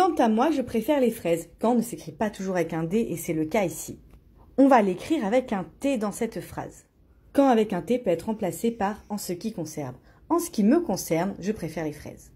Quant à moi, je préfère les fraises. Quand ne s'écrit pas toujours avec un D et c'est le cas ici. On va l'écrire avec un T dans cette phrase. Quand avec un T peut être remplacé par en ce qui concerne. En ce qui me concerne, je préfère les fraises.